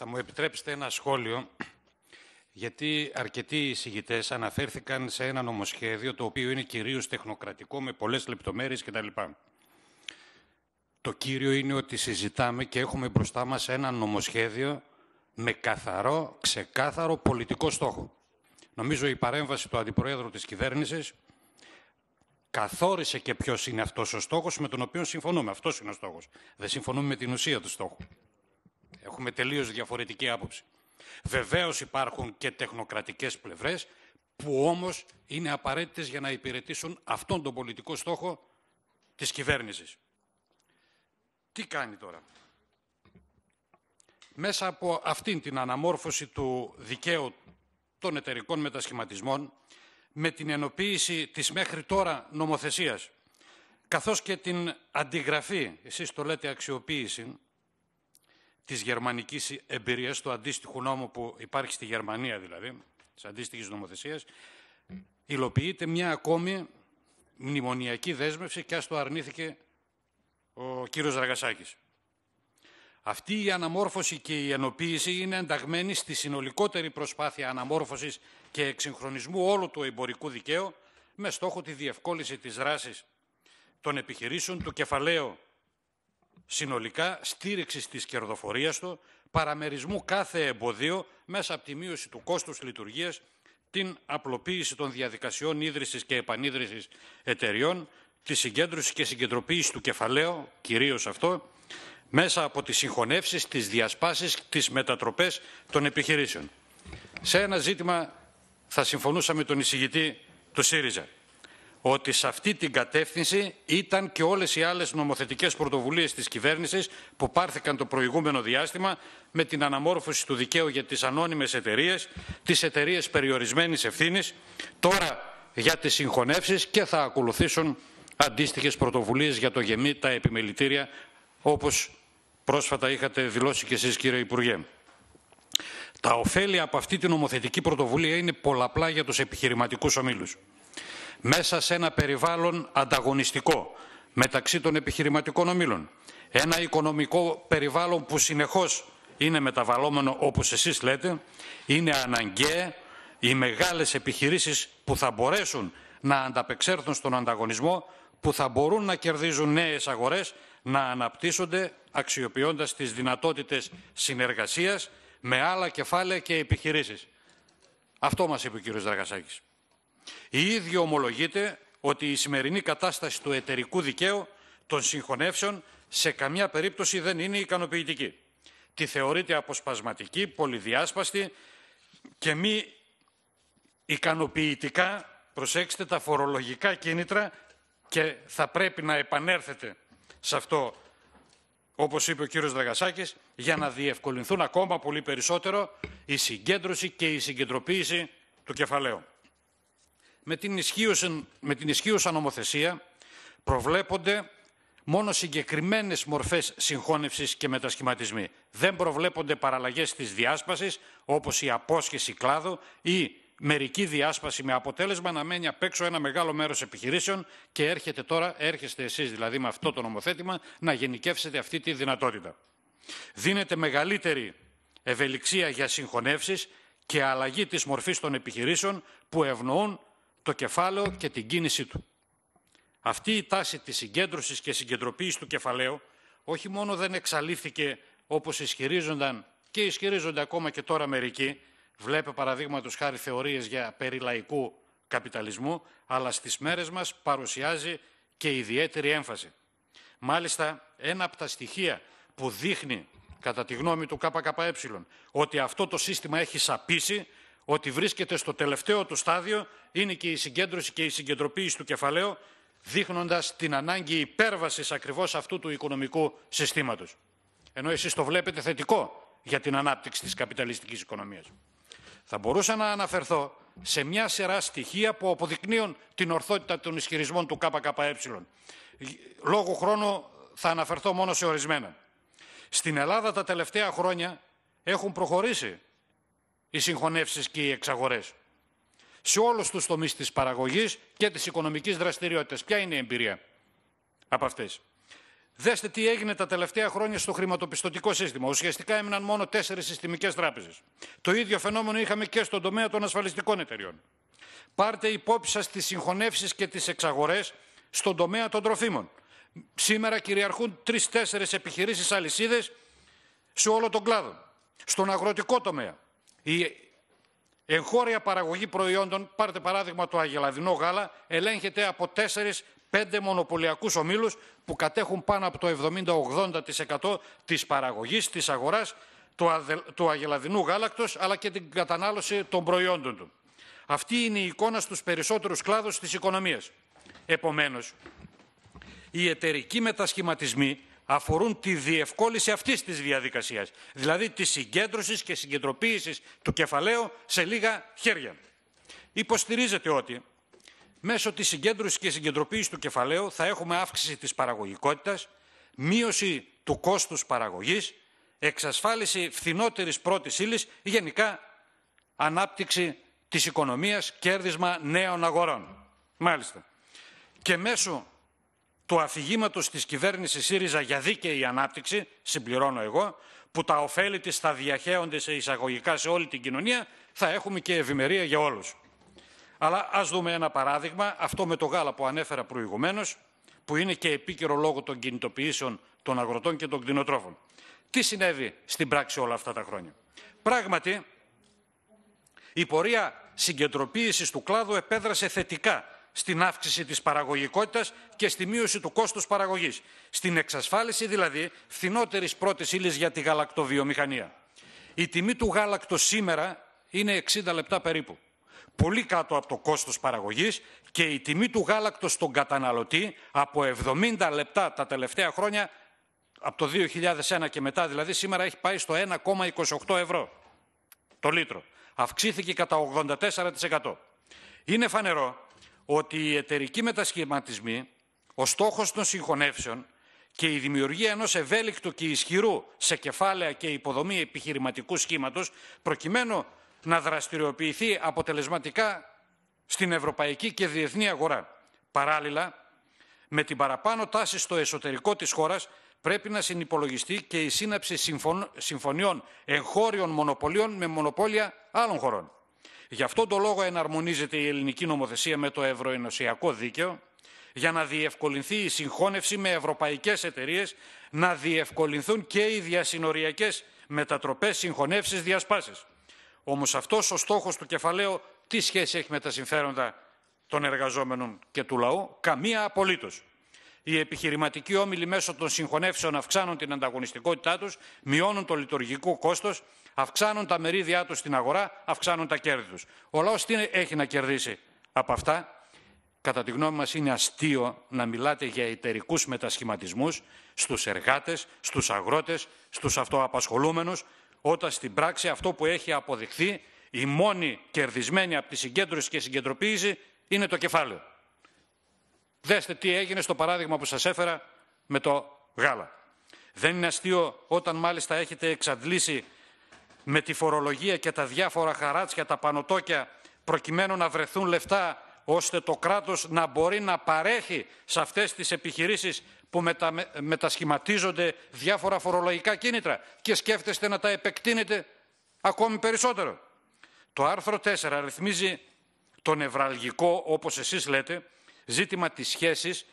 Θα μου επιτρέψετε ένα σχόλιο, γιατί αρκετοί εισηγητές αναφέρθηκαν σε ένα νομοσχέδιο το οποίο είναι κυρίως τεχνοκρατικό με πολλές λεπτομέρειες κτλ. Το κύριο είναι ότι συζητάμε και έχουμε μπροστά μας ένα νομοσχέδιο με καθαρό, ξεκάθαρο πολιτικό στόχο. Νομίζω η παρέμβαση του Αντιπροέδρου της κυβέρνησης καθόρισε και ποιος είναι αυτός ο στόχος με τον οποίο συμφωνούμε. Αυτός είναι ο στόχος. Δεν συμφωνούμε με την ουσία του στόχου. Έχουμε τελείως διαφορετική άποψη. Βεβαίως υπάρχουν και τεχνοκρατικές πλευρές που όμως είναι απαραίτητες για να υπηρετήσουν αυτόν τον πολιτικό στόχο της κυβέρνησης. Τι κάνει τώρα. Μέσα από αυτήν την αναμόρφωση του δικαίου των εταιρικών μετασχηματισμών με την ενοποίηση της μέχρι τώρα νομοθεσίας καθώς και την αντιγραφή, εσείς το λέτε αξιοποίηση, της γερμανικής εμπειρίας, του αντίστοιχου νόμου που υπάρχει στη Γερμανία δηλαδή, της αντίστοιχης νομοθεσίας, υλοποιείται μια ακόμη μνημονιακή δέσμευση και ας το αρνήθηκε ο κύριος Ραγασάκης. Αυτή η αναμόρφωση και η ενοποίηση είναι ενταγμένη στη συνολικότερη προσπάθεια αναμόρφωσης και εξυγχρονισμού όλου του εμπορικού δικαίου με στόχο τη διευκόλυνση της δράσης των επιχειρήσεων, του κεφαλαίου συνολικά στήριξης της κερδοφορίας του, παραμερισμού κάθε εμποδίου μέσα από τη μείωση του κόστους λειτουργίας, την απλοποίηση των διαδικασιών ίδρυσης και επανίδρυσης εταιριών, τη συγκέντρωση και συγκεντρωποίηση του κεφαλαίου, κυρίως αυτό, μέσα από τις συγχωνεύσεις, τις διασπάσεις, τις μετατροπές των επιχειρήσεων. Σε ένα ζήτημα θα συμφωνούσαμε τον εισηγητή του ΣΥΡΙΖΑ ότι σε αυτή την κατεύθυνση ήταν και όλες οι άλλες νομοθετικές πρωτοβουλίες της κυβέρνησης που πάρθηκαν το προηγούμενο διάστημα με την αναμόρφωση του δικαίου για τις ανώνυμες εταιρείες, τις εταιρείες περιορισμένης ευθύνης, τώρα για τις συγχωνεύσεις και θα ακολουθήσουν αντίστοιχες πρωτοβουλίες για το γεμί τα επιμελητήρια, όπως πρόσφατα είχατε δηλώσει και εσείς κύριε Υπουργέ. Τα ωφέλη από αυτή την νομοθετική πρωτοβουλία είναι πολλαπλά για τους επιχειρηματικούς ομίλους μέσα σε ένα περιβάλλον ανταγωνιστικό μεταξύ των επιχειρηματικών ομίλων. Ένα οικονομικό περιβάλλον που συνεχώς είναι μεταβαλλόμενο όπως εσείς λέτε, είναι αναγκαία οι μεγάλες επιχειρήσεις που θα μπορέσουν να ανταπεξέλθουν στον ανταγωνισμό, που θα μπορούν να κερδίζουν νέες αγορές, να αναπτύσσονται αξιοποιώντας τις δυνατότητες συνεργασίας με άλλα κεφάλαια και επιχειρήσεις. Αυτό μας είπε ο κύριος Δραγασάκης. Η ίδια ομολογείται ότι η σημερινή κατάσταση του εταιρικού δικαίου των συγχωνεύσεων σε καμιά περίπτωση δεν είναι ικανοποιητική. Τη θεωρείται αποσπασματική, πολυδιάσπαστη και μη ικανοποιητικά, προσέξτε, τα φορολογικά κίνητρα και θα πρέπει να επανέρθετε σε αυτό, όπως είπε ο κύριος Δραγασάκης, για να διευκολυνθούν ακόμα πολύ περισσότερο η συγκέντρωση και η συγκεντροποίηση του κεφαλαίου με την, ισχύουσα, νομοθεσία προβλέπονται μόνο συγκεκριμένες μορφές συγχώνευσης και μετασχηματισμοί. Δεν προβλέπονται παραλλαγές της διάσπασης όπως η απόσχεση κλάδου ή μερική διάσπαση με αποτέλεσμα να μένει απ' έξω ένα μεγάλο μέρος επιχειρήσεων και έρχεται τώρα, έρχεστε εσείς δηλαδή με αυτό το νομοθέτημα, να γενικεύσετε αυτή τη δυνατότητα. Δίνεται μεγαλύτερη ευελιξία για συγχωνεύσεις και αλλαγή της μορφής των επιχειρήσεων που ευνοούν το κεφάλαιο και την κίνησή του. Αυτή η τάση της συγκέντρωσης και συγκεντροποίησης του κεφαλαίου όχι μόνο δεν εξαλείφθηκε όπως ισχυρίζονταν και ισχυρίζονται ακόμα και τώρα μερικοί, βλέπε παραδείγματος χάρη θεωρίες για περιλαϊκού καπιταλισμού, αλλά στις μέρες μας παρουσιάζει και ιδιαίτερη έμφαση. Μάλιστα, ένα από τα στοιχεία που δείχνει, κατά τη γνώμη του ΚΚΕ, ότι αυτό το σύστημα έχει σαπίσει, ότι βρίσκεται στο τελευταίο του στάδιο είναι και η συγκέντρωση και η συγκεντροποίηση του κεφαλαίου, δείχνοντας την ανάγκη υπέρβασης ακριβώς αυτού του οικονομικού συστήματος. Ενώ εσείς το βλέπετε θετικό για την ανάπτυξη της καπιταλιστικής οικονομίας. Θα μπορούσα να αναφερθώ σε μια σειρά στοιχεία που αποδεικνύουν την ορθότητα των ισχυρισμών του ΚΚΕ. Λόγω χρόνου θα αναφερθώ μόνο σε ορισμένα. Στην Ελλάδα τα τελευταία χρόνια έχουν προχωρήσει οι συγχωνεύσεις και οι εξαγορές. Σε όλους τους τομείς της παραγωγής και της οικονομικής δραστηριότητας. Ποια είναι η εμπειρία από αυτές. Δέστε τι έγινε τα τελευταία χρόνια στο χρηματοπιστωτικό σύστημα. Ουσιαστικά έμειναν μόνο τέσσερις συστημικές τράπεζες. Το ίδιο φαινόμενο είχαμε και στον τομέα των ασφαλιστικών εταιριών. Πάρτε υπόψη σας τις συγχωνεύσεις και τις εξαγορές στον τομέα των τροφίμων. Σήμερα κυριαρχούν τρει-τέσσερι επιχειρήσεις αλυσίδες σε όλο τον κλάδο. Στον αγροτικό τομέα, η εγχώρια παραγωγή προϊόντων, πάρτε παράδειγμα το αγελαδινό γάλα, ελέγχεται τέσσερις πέντε μονοπωλιακούς ομίλους που κατέχουν πάνω από το 70-80% της παραγωγής, της αγοράς του, του αγελαδινού γάλακτος, αλλά και την κατανάλωση των προϊόντων του. Αυτή είναι η εικόνα στους περισσότερους κλάδους της οικονομίας. Επομένως, οι εταιρικοί μετασχηματισμοί αφορούν τη διευκόλυνση αυτής της διαδικασίας, δηλαδή της συγκέντρωσης και συγκεντρωποίηση του κεφαλαίου σε λίγα χέρια. Υποστηρίζεται ότι μέσω της συγκέντρωσης και συγκεντρωποίησης του κεφαλαίου θα έχουμε αύξηση της παραγωγικότητας, μείωση του κόστους παραγωγής, εξασφάλιση φθηνότερης πρώτης ύλης, γενικά ανάπτυξη της οικονομίας, κέρδισμα νέων αγορών. Μάλιστα. Και μέσω του αφηγήματος της κυβέρνησης ΣΥΡΙΖΑ για δίκαιη ανάπτυξη, συμπληρώνω εγώ, που τα ωφέλη της θα διαχέονται σε εισαγωγικά σε όλη την κοινωνία, θα έχουμε και ευημερία για όλους. Αλλά ας δούμε ένα παράδειγμα, αυτό με το γάλα που ανέφερα προηγουμένως, που είναι και επίκαιρο λόγο των κινητοποιήσεων των αγροτών και των κτηνοτρόφων. Τι συνέβη στην πράξη όλα αυτά τα χρόνια. Πράγματι, η πορεία συγκεντρωποίησης του κλάδου επέδρασε θετικά στην αύξηση της παραγωγικότητας και στη μείωση του κόστους παραγωγής, στην εξασφάλιση δηλαδή φθηνότερης πρώτης ύλης για τη γαλακτοβιομηχανία. Η τιμή του γάλακτο σήμερα είναι 60 λεπτά περίπου, πολύ κάτω από το κόστος παραγωγής και η τιμή του γάλακτος στον καταναλωτή από 70 λεπτά τα τελευταία χρόνια, από το 2001 και μετά δηλαδή, σήμερα έχει πάει στο 1,28 ευρώ το λίτρο. Αυξήθηκε κατά 84%. Είναι φανερό ότι οι εταιρικοί μετασχηματισμοί, ο στόχος των συγχωνεύσεων και η δημιουργία ενός ευέλικτου και ισχυρού σε κεφάλαια και υποδομή επιχειρηματικού σχήματος, προκειμένου να δραστηριοποιηθεί αποτελεσματικά στην ευρωπαϊκή και διεθνή αγορά. Παράλληλα, με την παραπάνω τάση στο εσωτερικό της χώρας, πρέπει να συνυπολογιστεί και η σύναψη συμφωνιών εγχώριων μονοπωλίων με μονοπόλια άλλων χωρών. Γι' αυτό τον λόγο εναρμονίζεται η ελληνική νομοθεσία με το ευρωενωσιακό δίκαιο για να διευκολυνθεί η συγχώνευση με ευρωπαϊκές εταιρείες, να διευκολυνθούν και οι διασυνοριακές μετατροπές, συγχωνεύσεις, διασπάσεις. Όμως αυτός ο στόχος του κεφαλαίου τι σχέση έχει με τα συμφέροντα των εργαζόμενων και του λαού, καμία απολύτως. Οι επιχειρηματικοί όμιλοι μέσω των συγχωνεύσεων αυξάνουν την ανταγωνιστικότητά τους, μειώνουν το λειτουργικό κόστος, Αυξάνουν τα μερίδια τους στην αγορά, αυξάνουν τα κέρδη τους. Ο λαός τι έχει να κερδίσει από αυτά. Κατά τη γνώμη μας είναι αστείο να μιλάτε για εταιρικούς μετασχηματισμούς στους εργάτες, στους αγρότες, στους αυτοαπασχολούμενους, όταν στην πράξη αυτό που έχει αποδειχθεί η μόνη κερδισμένη από τη συγκέντρωση και συγκεντρωποίηση είναι το κεφάλαιο. Δέστε τι έγινε στο παράδειγμα που σας έφερα με το γάλα. Δεν είναι αστείο όταν μάλιστα έχετε εξαντλήσει με τη φορολογία και τα διάφορα χαράτσια, τα πανωτόκια, προκειμένου να βρεθούν λεφτά ώστε το κράτος να μπορεί να παρέχει σε αυτές τις επιχειρήσεις που μετα... μετασχηματίζονται διάφορα φορολογικά κίνητρα και σκέφτεστε να τα επεκτείνετε ακόμη περισσότερο. Το άρθρο 4 ρυθμίζει το νευραλγικό, όπως εσείς λέτε, ζήτημα της σχέσης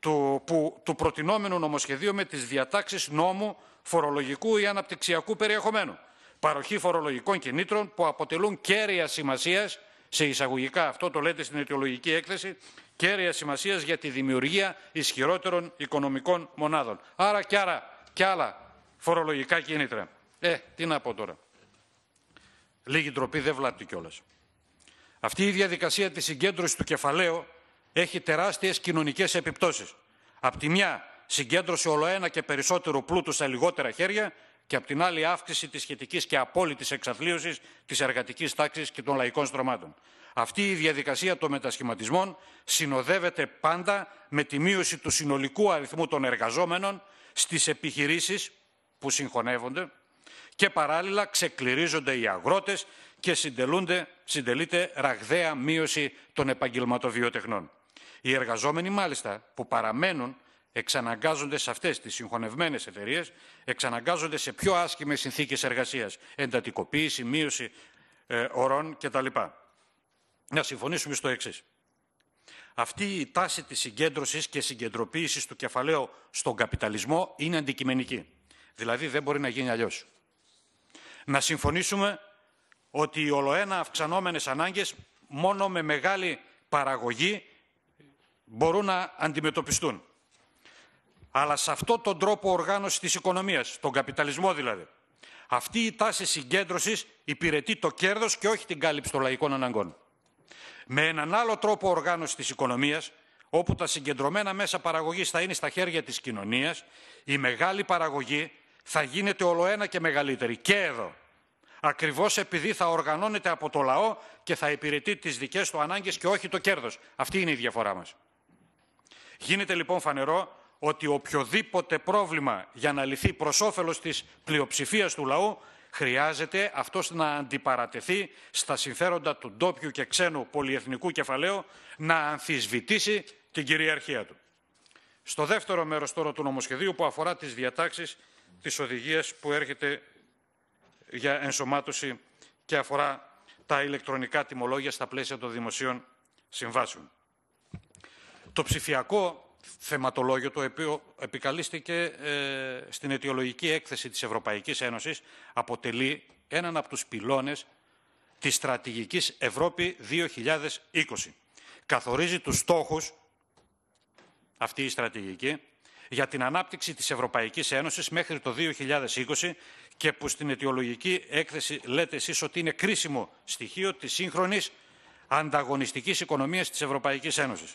του, που, του προτινόμενου νομοσχεδίου με τις διατάξεις νόμου φορολογικού ή αναπτυξιακού περιεχομένου παροχή φορολογικών κινήτρων που αποτελούν κέρια σημασίας, σε εισαγωγικά αυτό το λέτε στην αιτιολογική έκθεση, κέρια σημασίας για τη δημιουργία ισχυρότερων οικονομικών μονάδων. Άρα και άρα και άλλα φορολογικά κίνητρα. Ε, τι να πω τώρα. Λίγη ντροπή δεν βλάπτει κιόλας. Αυτή η διαδικασία της συγκέντρωσης του κεφαλαίου έχει τεράστιες κοινωνικές επιπτώσεις. Απ' τη μια συγκέντρωση ολοένα και περισσότερο πλούτου στα λιγότερα χέρια και από την άλλη αύξηση της σχετικής και απόλυτης εξαθλίωσης της εργατικής τάξης και των λαϊκών στρωμάτων. Αυτή η διαδικασία των μετασχηματισμών συνοδεύεται πάντα με τη μείωση του συνολικού αριθμού των εργαζόμενων στις επιχειρήσεις που συγχωνεύονται και παράλληλα ξεκληρίζονται οι αγρότες και συντελείται ραγδαία μείωση των επαγγελματοβιοτεχνών. Οι εργαζόμενοι μάλιστα που παραμένουν εξαναγκάζονται σε αυτές τις συγχωνευμένες εταιρείες, εξαναγκάζονται σε πιο άσχημες συνθήκες εργασίας, εντατικοποίηση, μείωση ε, ορών κτλ. Να συμφωνήσουμε στο εξής. Αυτή η τάση της συγκέντρωσης και συγκεντροποίησης του κεφαλαίου στον καπιταλισμό είναι αντικειμενική. Δηλαδή δεν μπορεί να γίνει αλλιώς Να συμφωνήσουμε ότι οι ολοένα αυξανόμενες ανάγκες μόνο με μεγάλη παραγωγή μπορούν να αντιμετωπιστούν αλλά σε αυτόν τον τρόπο οργάνωσης της οικονομίας, τον καπιταλισμό δηλαδή. Αυτή η τάση συγκέντρωσης υπηρετεί το κέρδος και όχι την κάλυψη των λαϊκών αναγκών. Με έναν άλλο τρόπο οργάνωσης της οικονομίας, όπου τα συγκεντρωμένα μέσα παραγωγής θα είναι στα χέρια της κοινωνίας, η μεγάλη παραγωγή θα γίνεται ολοένα και μεγαλύτερη. Και εδώ. Ακριβώς επειδή θα οργανώνεται από το λαό και θα υπηρετεί τις δικές του ανάγκες και όχι το κέρδος. Αυτή είναι η διαφορά μας. Γίνεται λοιπόν φανερό ότι οποιοδήποτε πρόβλημα για να λυθεί προς όφελος της πλειοψηφίας του λαού χρειάζεται αυτός να αντιπαρατεθεί στα συμφέροντα του ντόπιου και ξένου πολυεθνικού κεφαλαίου να ανθισβητήσει την κυριαρχία του. Στο δεύτερο μέρος τώρα του νομοσχεδίου που αφορά τις διατάξεις της οδηγίας που έρχεται για ενσωμάτωση και αφορά τα ηλεκτρονικά τιμολόγια στα πλαίσια των δημοσίων συμβάσεων. Το ψηφιακό θεματολόγιο το οποίο επικαλείστηκε ε, στην αιτιολογική έκθεση της Ευρωπαϊκής Ένωσης αποτελεί έναν από τους πυλώνες της στρατηγικής Ευρώπη 2020. Καθορίζει τους στόχους αυτή η στρατηγική για την ανάπτυξη της Ευρωπαϊκής Ένωσης μέχρι το 2020 και που στην αιτιολογική έκθεση λέτε εσείς ότι είναι κρίσιμο στοιχείο της σύγχρονης ανταγωνιστικής οικονομίας της Ευρωπαϊκής Ένωσης.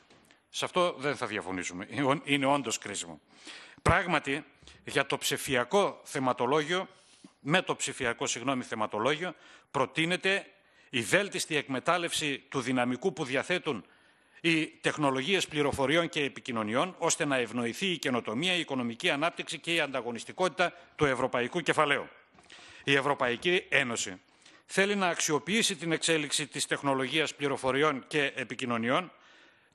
Σε αυτό δεν θα διαφωνήσουμε. Είναι όντως κρίσιμο. Πράγματι, για το ψηφιακό θεματολόγιο, με το ψηφιακό συγγνώμη, θεματολόγιο, προτείνεται η βέλτιστη εκμετάλλευση του δυναμικού που διαθέτουν οι τεχνολογίες πληροφοριών και επικοινωνιών, ώστε να ευνοηθεί η καινοτομία, η οικονομική ανάπτυξη και η ανταγωνιστικότητα του ευρωπαϊκού κεφαλαίου. Η Ευρωπαϊκή Ένωση θέλει να αξιοποιήσει την εξέλιξη της τεχνολογίας πληροφοριών και επικοινωνιών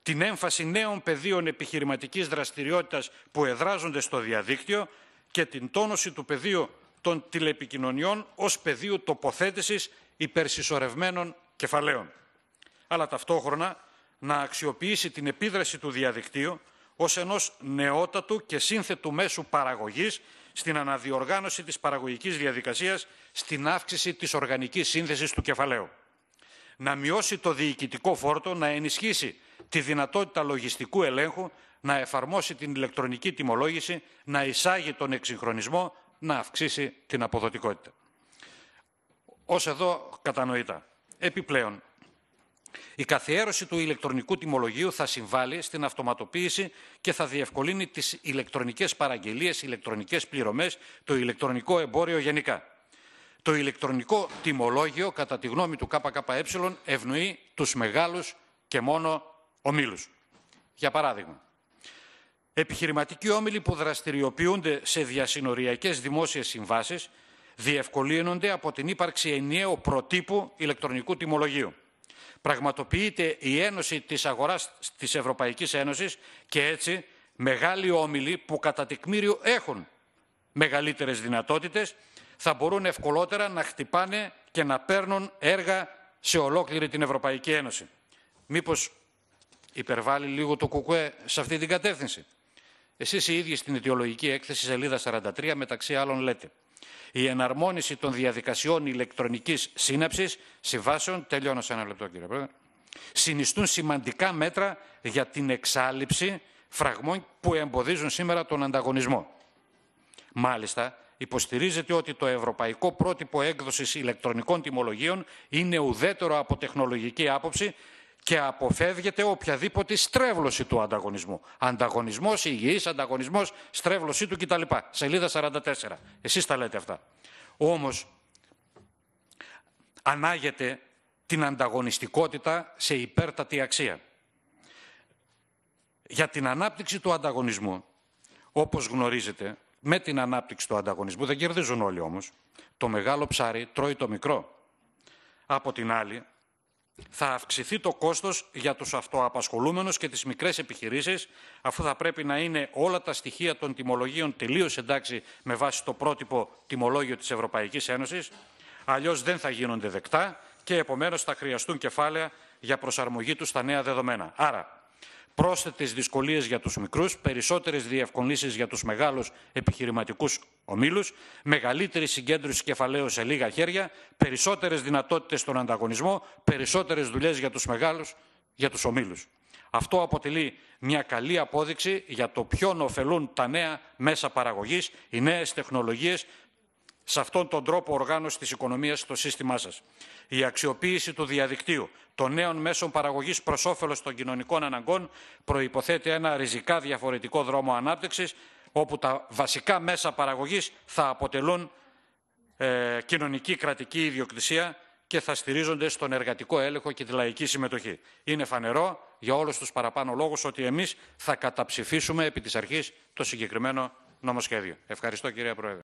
την έμφαση νέων πεδίων επιχειρηματικής δραστηριότητας που εδράζονται στο διαδίκτυο και την τόνωση του πεδίου των τηλεπικοινωνιών ως πεδίου τοποθέτησης υπερσυσσωρευμένων κεφαλαίων. Αλλά ταυτόχρονα να αξιοποιήσει την επίδραση του διαδικτύου ως ενός νεότατου και σύνθετου μέσου παραγωγής στην αναδιοργάνωση της παραγωγικής διαδικασίας στην αύξηση της οργανικής σύνθεσης του κεφαλαίου να μειώσει το διοικητικό φόρτο, να ενισχύσει τη δυνατότητα λογιστικού ελέγχου, να εφαρμόσει την ηλεκτρονική τιμολόγηση, να εισάγει τον εξυγχρονισμό, να αυξήσει την αποδοτικότητα. Ως εδώ κατανοητά. Επιπλέον, η καθιέρωση του ηλεκτρονικού τιμολογίου θα συμβάλλει στην αυτοματοποίηση και θα διευκολύνει τις ηλεκτρονικές παραγγελίες, ηλεκτρονικές πληρωμές, το ηλεκτρονικό εμπόριο γενικά. Το ηλεκτρονικό τιμολόγιο, κατά τη γνώμη του ΚΚΕ, ευνοεί τους μεγάλους και μόνο ομίλους. Για παράδειγμα, επιχειρηματικοί όμιλοι που δραστηριοποιούνται σε διασυνοριακές δημόσιες συμβάσεις διευκολύνονται από την ύπαρξη ενιαίου προτύπου ηλεκτρονικού τιμολογίου. Πραγματοποιείται η Ένωση της Αγοράς της Ευρωπαϊκής Ένωσης και έτσι μεγάλοι όμιλοι που κατά τεκμήριο έχουν μεγαλύτερες δυνατότητες θα μπορούν ευκολότερα να χτυπάνε και να παίρνουν έργα σε ολόκληρη την Ευρωπαϊκή Ένωση. Μήπως υπερβάλλει λίγο το κουκουέ σε αυτή την κατεύθυνση. Εσείς οι ίδιοι στην αιτιολογική έκθεση σελίδα 43 μεταξύ άλλων λέτε η εναρμόνιση των διαδικασιών ηλεκτρονικής σύναψης συμβάσεων, τελειώνω σε ένα λεπτό κύριε Πρόεδρε, συνιστούν σημαντικά μέτρα για την εξάλληψη φραγμών που εμποδίζουν σήμερα τον ανταγωνισμό. Μάλιστα, υποστηρίζεται ότι το ευρωπαϊκό πρότυπο έκδοσης ηλεκτρονικών τιμολογίων είναι ουδέτερο από τεχνολογική άποψη και αποφεύγεται οποιαδήποτε στρέβλωση του ανταγωνισμού. Ανταγωνισμός υγιής, ανταγωνισμός, στρέβλωσή του κτλ. Σελίδα 44. Εσείς τα λέτε αυτά. Όμως, ανάγεται την ανταγωνιστικότητα σε υπέρτατη αξία. Για την ανάπτυξη του ανταγωνισμού, όπως γνωρίζετε, με την ανάπτυξη του ανταγωνισμού. Δεν κερδίζουν όλοι όμως, Το μεγάλο ψάρι τρώει το μικρό. Από την άλλη, θα αυξηθεί το κόστος για τους αυτοαπασχολούμενους και τις μικρές επιχειρήσεις, αφού θα πρέπει να είναι όλα τα στοιχεία των τιμολογίων τελείως εντάξει με βάση το πρότυπο τιμολόγιο της Ευρωπαϊκής Ένωσης. Αλλιώς δεν θα γίνονται δεκτά και επομένως θα χρειαστούν κεφάλαια για προσαρμογή τους στα νέα δεδομένα. Άρα, πρόσθετες δυσκολίες για τους μικρούς, περισσότερες διευκολύνσεις για τους μεγάλους επιχειρηματικούς ομίλους, μεγαλύτερη συγκέντρωση κεφαλαίου σε λίγα χέρια, περισσότερες δυνατότητες στον ανταγωνισμό, περισσότερες δουλειές για τους μεγάλους, για τους ομίλους. Αυτό αποτελεί μια καλή απόδειξη για το ποιον ωφελούν τα νέα μέσα παραγωγής, οι νέες τεχνολογίες σε αυτόν τον τρόπο οργάνωση τη οικονομία στο σύστημά σας. Η αξιοποίηση του διαδικτύου των νέων μέσων παραγωγής προς όφελος των κοινωνικών αναγκών προποθέτει ένα ριζικά διαφορετικό δρόμο ανάπτυξης, όπου τα βασικά μέσα παραγωγής θα αποτελούν ε, κοινωνική κρατική ιδιοκτησία και θα στηρίζονται στον εργατικό έλεγχο και τη λαϊκή συμμετοχή. Είναι φανερό για όλους τους παραπάνω λόγους ότι εμείς θα καταψηφίσουμε επί της αρχής το συγκεκριμένο νομοσχέδιο. Ευχαριστώ κυρία Πρόεδρε.